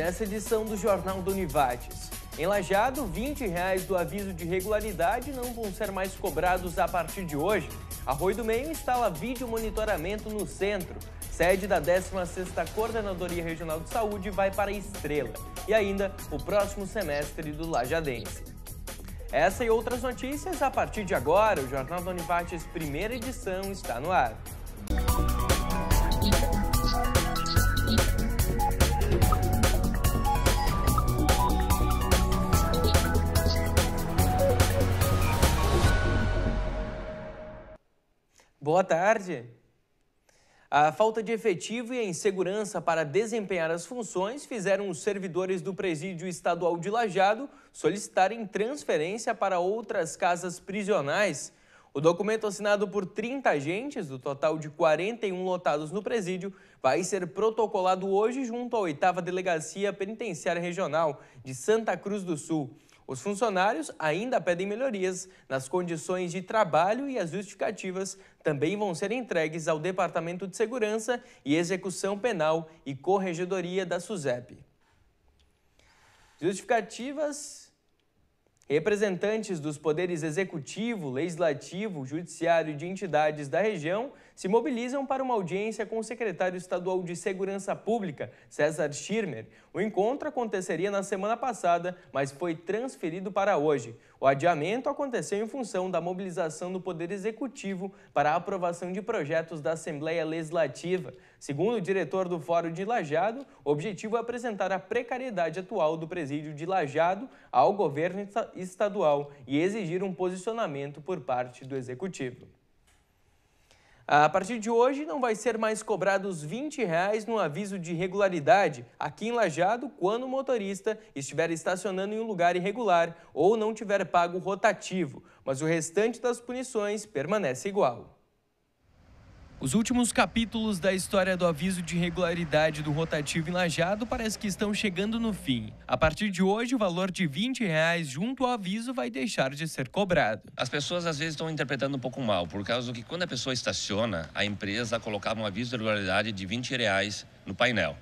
nessa edição do Jornal do Univates. Em Lajado, R$ 20 reais do aviso de regularidade não vão ser mais cobrados a partir de hoje. Arroio do Meio instala vídeo monitoramento no centro. Sede da 16ª Coordenadoria Regional de Saúde vai para Estrela. E ainda o próximo semestre do Lajadense. Essa e outras notícias a partir de agora. O Jornal do Univates, primeira edição, está no ar. Boa tarde. A falta de efetivo e a insegurança para desempenhar as funções fizeram os servidores do Presídio Estadual de Lajado solicitarem transferência para outras casas prisionais. O documento assinado por 30 agentes, do total de 41 lotados no presídio, vai ser protocolado hoje junto à 8 Delegacia Penitenciária Regional de Santa Cruz do Sul. Os funcionários ainda pedem melhorias nas condições de trabalho e as justificativas também vão ser entregues ao Departamento de Segurança e Execução Penal e Corregedoria da SUSEP. Justificativas Representantes dos poderes executivo, legislativo, judiciário e de entidades da região se mobilizam para uma audiência com o secretário estadual de Segurança Pública, César Schirmer. O encontro aconteceria na semana passada, mas foi transferido para hoje. O adiamento aconteceu em função da mobilização do Poder Executivo para a aprovação de projetos da Assembleia Legislativa. Segundo o diretor do Fórum de Lajado, o objetivo é apresentar a precariedade atual do presídio de Lajado ao governo estadual e exigir um posicionamento por parte do Executivo. A partir de hoje, não vai ser mais cobrados R$ 20 reais no aviso de irregularidade aqui em Lajado quando o motorista estiver estacionando em um lugar irregular ou não tiver pago rotativo, mas o restante das punições permanece igual. Os últimos capítulos da história do aviso de regularidade do rotativo em Lajado parece que estão chegando no fim. A partir de hoje, o valor de 20 reais junto ao aviso vai deixar de ser cobrado. As pessoas às vezes estão interpretando um pouco mal, por causa que quando a pessoa estaciona, a empresa colocava um aviso de regularidade de 20 reais no painel.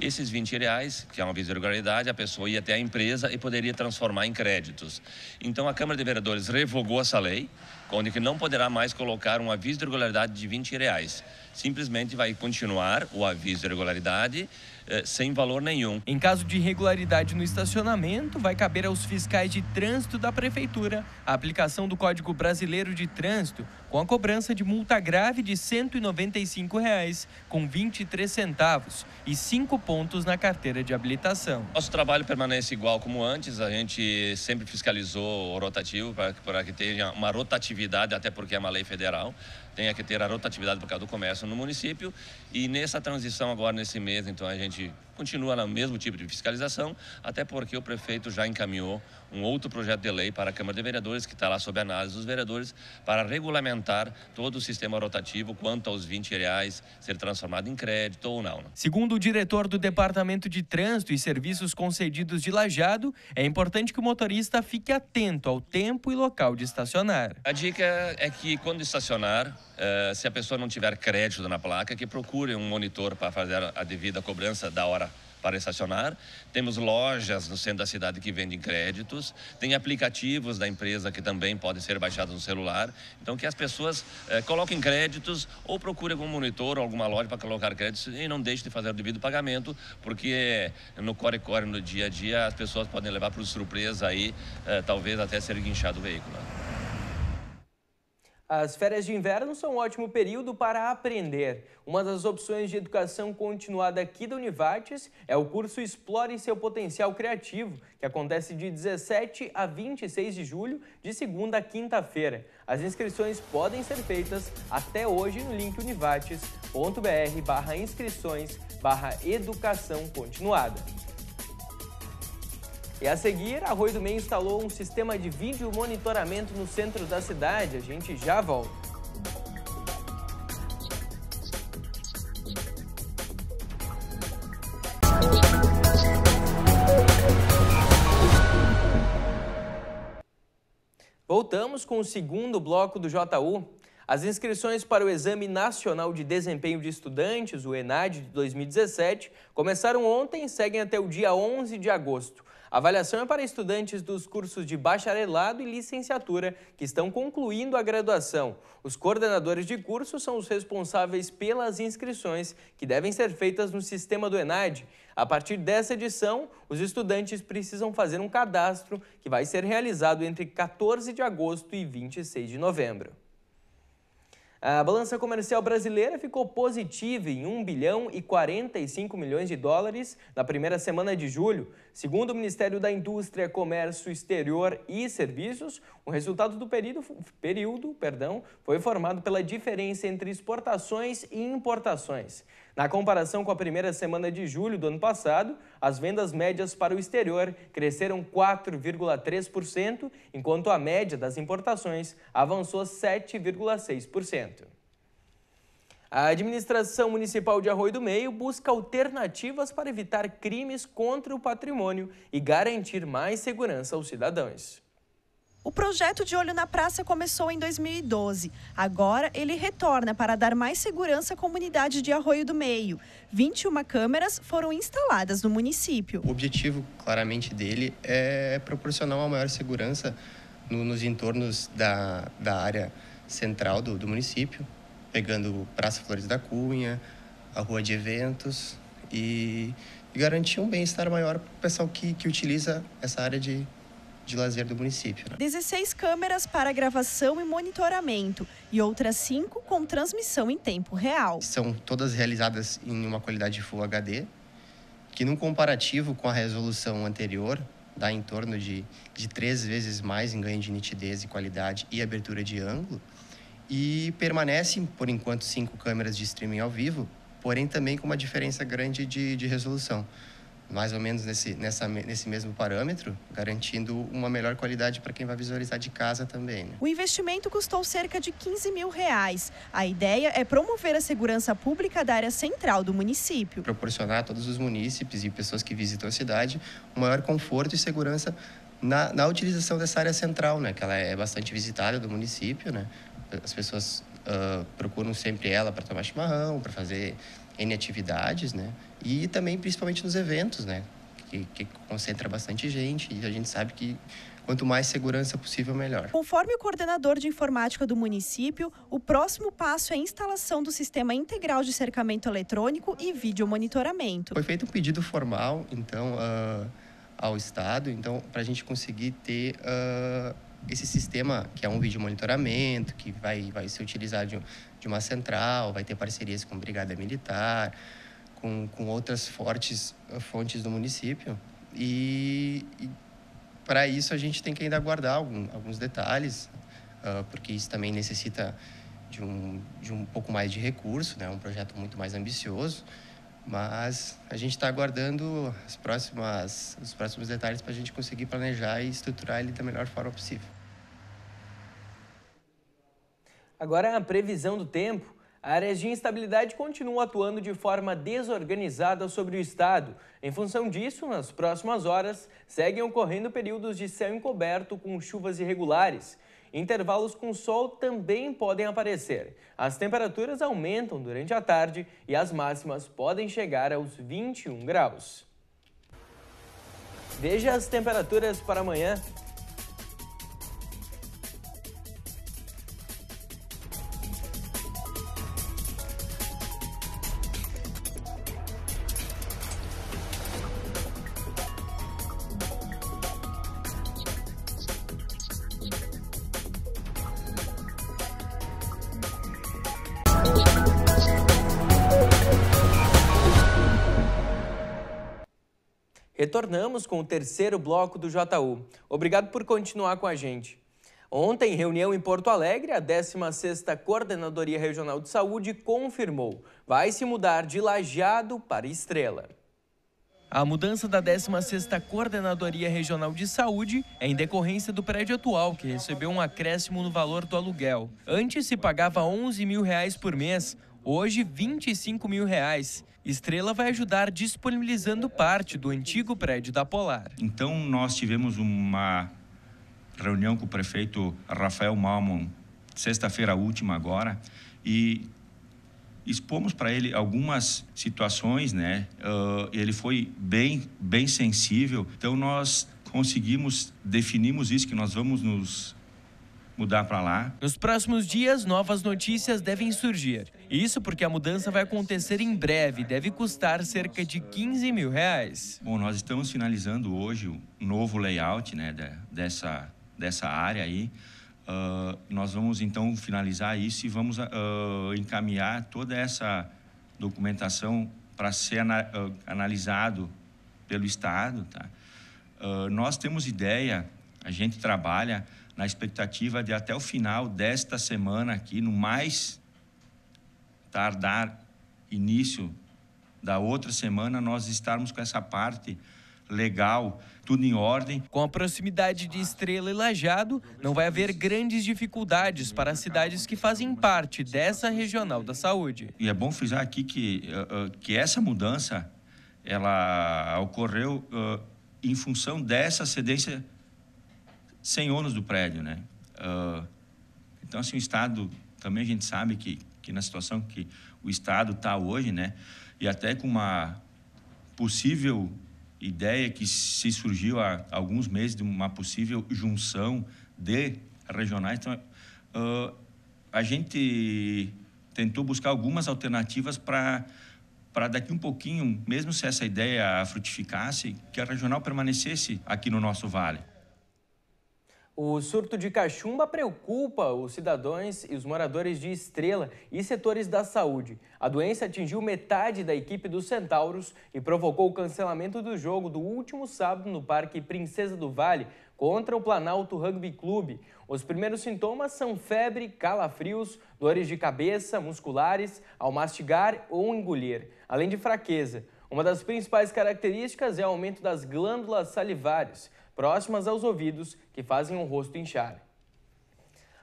Esses 20 reais, que é um aviso de irregularidade, a pessoa ia até a empresa e poderia transformar em créditos. Então a Câmara de Vereadores revogou essa lei, onde que não poderá mais colocar um aviso de irregularidade de 20 reais simplesmente vai continuar o aviso de irregularidade eh, sem valor nenhum. Em caso de irregularidade no estacionamento, vai caber aos fiscais de trânsito da Prefeitura a aplicação do Código Brasileiro de Trânsito com a cobrança de multa grave de R$ 195,23 e cinco pontos na carteira de habilitação. Nosso trabalho permanece igual como antes, a gente sempre fiscalizou o rotativo para que tenha uma rotatividade, até porque é uma lei federal, tenha que ter a rotatividade por causa do comércio no município e nessa transição agora nesse mês, então a gente continua no mesmo tipo de fiscalização, até porque o prefeito já encaminhou um outro projeto de lei para a Câmara de Vereadores, que está lá sob análise dos vereadores, para regulamentar todo o sistema rotativo quanto aos 20 reais ser transformado em crédito ou não. Né? Segundo o diretor do Departamento de Trânsito e Serviços Concedidos de Lajado, é importante que o motorista fique atento ao tempo e local de estacionar. A dica é que quando estacionar, eh, se a pessoa não tiver crédito na placa, que procure um monitor para fazer a devida cobrança da hora para estacionar. Temos lojas no centro da cidade que vendem créditos, tem aplicativos da empresa que também podem ser baixados no celular. Então, que as pessoas eh, coloquem créditos ou procurem algum monitor ou alguma loja para colocar créditos e não deixem de fazer o devido pagamento, porque eh, no core-core, no dia a dia, as pessoas podem levar por surpresa aí, eh, talvez até ser guinchado o veículo. As férias de inverno são um ótimo período para aprender. Uma das opções de educação continuada aqui da Univates é o curso Explore Seu Potencial Criativo, que acontece de 17 a 26 de julho, de segunda a quinta-feira. As inscrições podem ser feitas até hoje no link univates.br barra inscrições barra educação continuada. E a seguir, a Rui do Meio instalou um sistema de vídeo monitoramento no centro da cidade. A gente já volta. Voltamos com o segundo bloco do JU. As inscrições para o Exame Nacional de Desempenho de Estudantes, o ENAD, de 2017, começaram ontem e seguem até o dia 11 de agosto. A avaliação é para estudantes dos cursos de bacharelado e licenciatura que estão concluindo a graduação. Os coordenadores de curso são os responsáveis pelas inscrições que devem ser feitas no sistema do ENAD. A partir dessa edição, os estudantes precisam fazer um cadastro que vai ser realizado entre 14 de agosto e 26 de novembro. A balança comercial brasileira ficou positiva em 1 bilhão e 45 milhões de dólares na primeira semana de julho. Segundo o Ministério da Indústria, Comércio Exterior e Serviços, o resultado do período, período perdão, foi formado pela diferença entre exportações e importações. Na comparação com a primeira semana de julho do ano passado, as vendas médias para o exterior cresceram 4,3%, enquanto a média das importações avançou 7,6%. A administração municipal de Arroio do Meio busca alternativas para evitar crimes contra o patrimônio e garantir mais segurança aos cidadãos. O projeto de Olho na Praça começou em 2012. Agora ele retorna para dar mais segurança à comunidade de Arroio do Meio. 21 câmeras foram instaladas no município. O objetivo, claramente, dele é proporcionar uma maior segurança no, nos entornos da, da área central do, do município, pegando Praça Flores da Cunha, a Rua de Eventos e, e garantir um bem-estar maior para o pessoal que, que utiliza essa área de, de lazer do município. Né? 16 câmeras para gravação e monitoramento e outras 5 com transmissão em tempo real. São todas realizadas em uma qualidade Full HD, que num comparativo com a resolução anterior dá em torno de, de três vezes mais em ganho de nitidez e qualidade e abertura de ângulo. E permanecem, por enquanto, cinco câmeras de streaming ao vivo, porém também com uma diferença grande de, de resolução mais ou menos nesse, nessa, nesse mesmo parâmetro, garantindo uma melhor qualidade para quem vai visualizar de casa também. Né? O investimento custou cerca de 15 mil reais. A ideia é promover a segurança pública da área central do município. Proporcionar a todos os munícipes e pessoas que visitam a cidade um maior conforto e segurança na, na utilização dessa área central, né? que ela é bastante visitada do município. Né? As pessoas uh, procuram sempre ela para tomar chimarrão, para fazer N atividades, né? E também, principalmente nos eventos, né? Que, que concentra bastante gente e a gente sabe que Quanto mais segurança possível, melhor. Conforme o coordenador de informática do município, o próximo passo é a instalação do sistema integral de cercamento eletrônico e vídeo monitoramento. Foi feito um pedido formal, então, uh, ao Estado, então, para a gente conseguir ter uh, esse sistema que é um vídeo monitoramento, que vai, vai ser utilizado de, de uma central, vai ter parcerias com brigada militar com, com outras fortes eh, fontes do município. E, e para isso a gente tem que ainda aguardar algum, alguns detalhes, uh, porque isso também necessita de um, de um pouco mais de recurso, né? um projeto muito mais ambicioso. Mas a gente está aguardando as próximas, os próximos detalhes para a gente conseguir planejar e estruturar ele da melhor forma possível. Agora a previsão do tempo. Áreas de instabilidade continuam atuando de forma desorganizada sobre o estado. Em função disso, nas próximas horas, seguem ocorrendo períodos de céu encoberto com chuvas irregulares. Intervalos com sol também podem aparecer. As temperaturas aumentam durante a tarde e as máximas podem chegar aos 21 graus. Veja as temperaturas para amanhã. retornamos com o terceiro bloco do JU. Obrigado por continuar com a gente. Ontem, reunião em Porto Alegre, a 16ª Coordenadoria Regional de Saúde confirmou, vai se mudar de Lajeado para Estrela. A mudança da 16ª Coordenadoria Regional de Saúde é em decorrência do prédio atual, que recebeu um acréscimo no valor do aluguel. Antes se pagava R$ 11 mil reais por mês, hoje 25 mil reais. Estrela vai ajudar disponibilizando parte do antigo prédio da Polar. Então nós tivemos uma reunião com o prefeito Rafael Malmon, sexta-feira última agora, e expomos para ele algumas situações, né? Uh, ele foi bem, bem sensível. Então nós conseguimos, definimos isso que nós vamos nos mudar para lá. Nos próximos dias, novas notícias devem surgir. Isso porque a mudança vai acontecer em breve e deve custar cerca de 15 mil reais. Bom, nós estamos finalizando hoje o novo layout né, dessa, dessa área aí. Uh, nós vamos então finalizar isso e vamos uh, encaminhar toda essa documentação para ser uh, analisado pelo Estado. Tá? Uh, nós temos ideia, a gente trabalha na expectativa de até o final desta semana aqui, no mais tardar início da outra semana, nós estarmos com essa parte legal, tudo em ordem. Com a proximidade de Estrela e Lajado, não vai haver grandes dificuldades para as cidades que fazem parte dessa regional da saúde. E é bom frisar aqui que, eh, eh, que essa mudança ela ocorreu eh, em função dessa cedência sem ônus do prédio, né? Então, assim, o Estado também a gente sabe que que na situação que o Estado está hoje, né, e até com uma possível ideia que se surgiu há alguns meses de uma possível junção de regionais, então uh, a gente tentou buscar algumas alternativas para para daqui um pouquinho, mesmo se essa ideia frutificasse, que a regional permanecesse aqui no nosso vale. O surto de cachumba preocupa os cidadãos e os moradores de Estrela e setores da saúde. A doença atingiu metade da equipe dos Centauros e provocou o cancelamento do jogo do último sábado no Parque Princesa do Vale contra o Planalto Rugby Clube. Os primeiros sintomas são febre, calafrios, dores de cabeça, musculares, ao mastigar ou engolir, além de fraqueza. Uma das principais características é o aumento das glândulas salivares próximas aos ouvidos, que fazem o rosto inchar.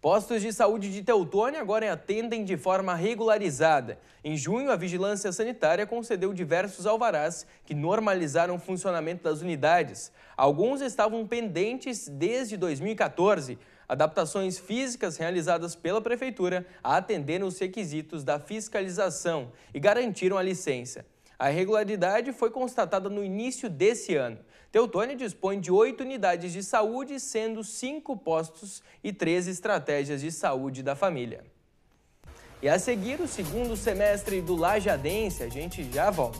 Postos de saúde de Teutônia agora atendem de forma regularizada. Em junho, a Vigilância Sanitária concedeu diversos alvarás que normalizaram o funcionamento das unidades. Alguns estavam pendentes desde 2014. Adaptações físicas realizadas pela Prefeitura atenderam os requisitos da fiscalização e garantiram a licença. A irregularidade foi constatada no início desse ano Teutônia dispõe de oito unidades de saúde, sendo cinco postos e três estratégias de saúde da família. E a seguir, o segundo semestre do Lajadense, a gente já volta.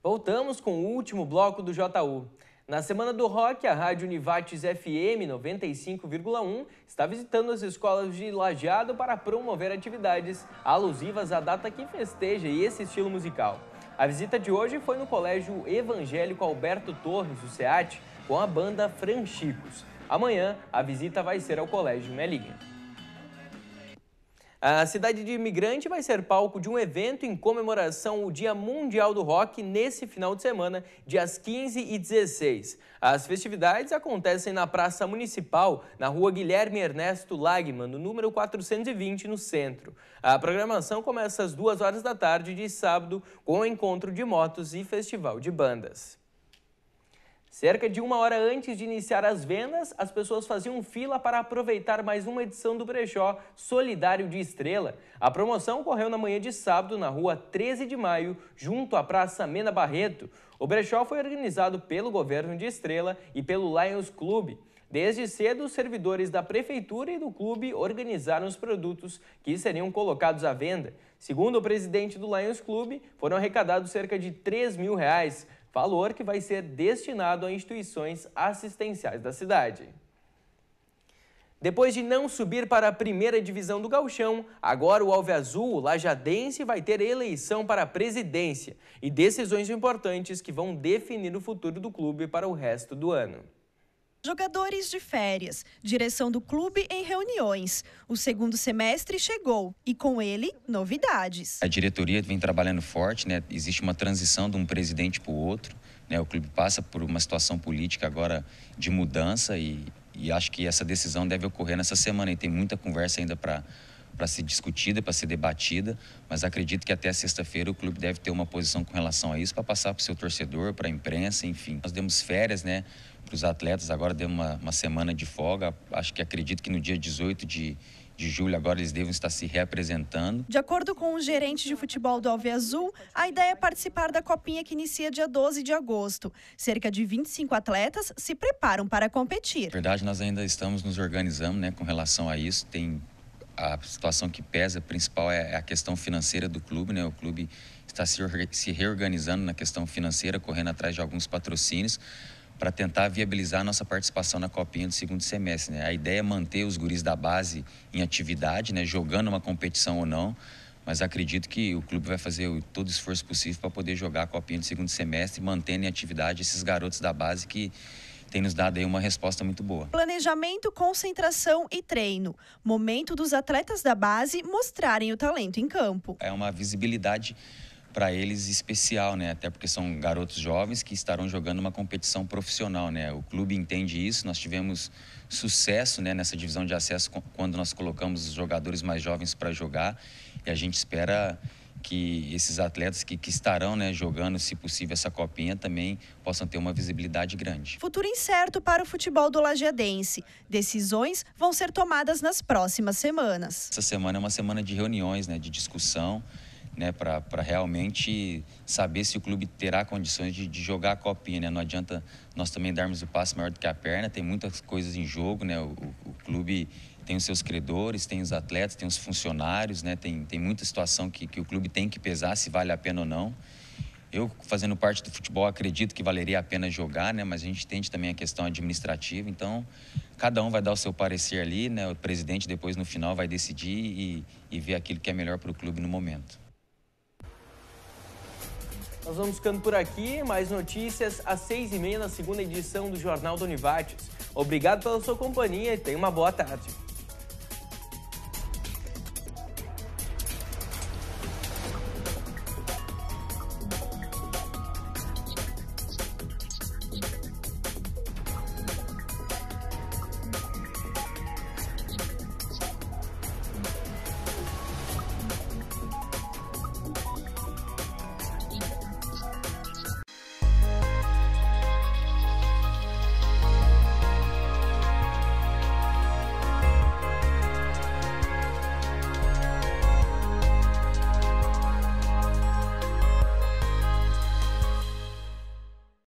Voltamos com o último bloco do JU. Na Semana do Rock, a Rádio Univates FM 95,1 está visitando as escolas de Lajeado para promover atividades alusivas à data que festeja esse estilo musical. A visita de hoje foi no Colégio Evangélico Alberto Torres, o SEAT, com a banda Franchicos. Amanhã, a visita vai ser ao Colégio Meligna. A cidade de Imigrante vai ser palco de um evento em comemoração ao Dia Mundial do Rock nesse final de semana, dias 15 e 16. As festividades acontecem na Praça Municipal, na rua Guilherme Ernesto Lagman, no número 420, no centro. A programação começa às 2 horas da tarde de sábado, com o encontro de motos e festival de bandas. Cerca de uma hora antes de iniciar as vendas, as pessoas faziam fila para aproveitar mais uma edição do brechó Solidário de Estrela. A promoção ocorreu na manhã de sábado, na rua 13 de maio, junto à Praça Mena Barreto. O brechó foi organizado pelo governo de Estrela e pelo Lions Clube. Desde cedo, os servidores da prefeitura e do clube organizaram os produtos que seriam colocados à venda. Segundo o presidente do Lions Clube, foram arrecadados cerca de 3 mil reais valor que vai ser destinado a instituições assistenciais da cidade. Depois de não subir para a primeira divisão do gauchão, agora o Alve Azul, o lajadense, vai ter eleição para a presidência e decisões importantes que vão definir o futuro do clube para o resto do ano. Jogadores de férias, direção do clube em reuniões. O segundo semestre chegou e com ele novidades. A diretoria vem trabalhando forte, né? Existe uma transição de um presidente para o outro. Né? O clube passa por uma situação política agora de mudança e, e acho que essa decisão deve ocorrer nessa semana e tem muita conversa ainda para para ser discutida, para ser debatida, mas acredito que até sexta-feira o clube deve ter uma posição com relação a isso para passar para o seu torcedor, para a imprensa, enfim. Nós demos férias, né, para os atletas, agora demos uma, uma, semana de folga, acho que acredito que no dia 18 de, de julho, agora eles devem estar se reapresentando. De acordo com o gerente de futebol do Alve Azul, a ideia é participar da copinha que inicia dia 12 de agosto. Cerca de 25 atletas se preparam para competir. Na verdade, nós ainda estamos nos organizando né, com relação a isso. Tem a situação que pesa principal é, é a questão financeira do clube, né? O clube está se reorganizando na questão financeira, correndo atrás de alguns patrocínios para tentar viabilizar a nossa participação na copinha do segundo semestre. Né? A ideia é manter os guris da base em atividade, né? jogando uma competição ou não, mas acredito que o clube vai fazer todo o esforço possível para poder jogar a copinha do segundo semestre, mantendo em atividade esses garotos da base que tem nos dado aí uma resposta muito boa. Planejamento, concentração e treino. Momento dos atletas da base mostrarem o talento em campo. É uma visibilidade para eles especial, né? Até porque são garotos jovens que estarão jogando uma competição profissional, né? O clube entende isso. Nós tivemos sucesso, né, nessa divisão de acesso quando nós colocamos os jogadores mais jovens para jogar e a gente espera que esses atletas que, que estarão né, jogando, se possível, essa copinha também possam ter uma visibilidade grande. Futuro incerto para o futebol do Lajeadense. Decisões vão ser tomadas nas próximas semanas. Essa semana é uma semana de reuniões, né, de discussão, né, para realmente saber se o clube terá condições de, de jogar a copinha. Né? Não adianta nós também darmos o passo maior do que a perna, tem muitas coisas em jogo, né? o, o, o clube tem os seus credores, tem os atletas, tem os funcionários, né? Tem, tem muita situação que, que o clube tem que pesar se vale a pena ou não. Eu, fazendo parte do futebol, acredito que valeria a pena jogar, né? Mas a gente tem também a questão administrativa, então cada um vai dar o seu parecer ali, né? O presidente depois, no final, vai decidir e, e ver aquilo que é melhor para o clube no momento. Nós vamos ficando por aqui. Mais notícias às seis e meia na segunda edição do Jornal do Univates. Obrigado pela sua companhia e tenha uma boa tarde.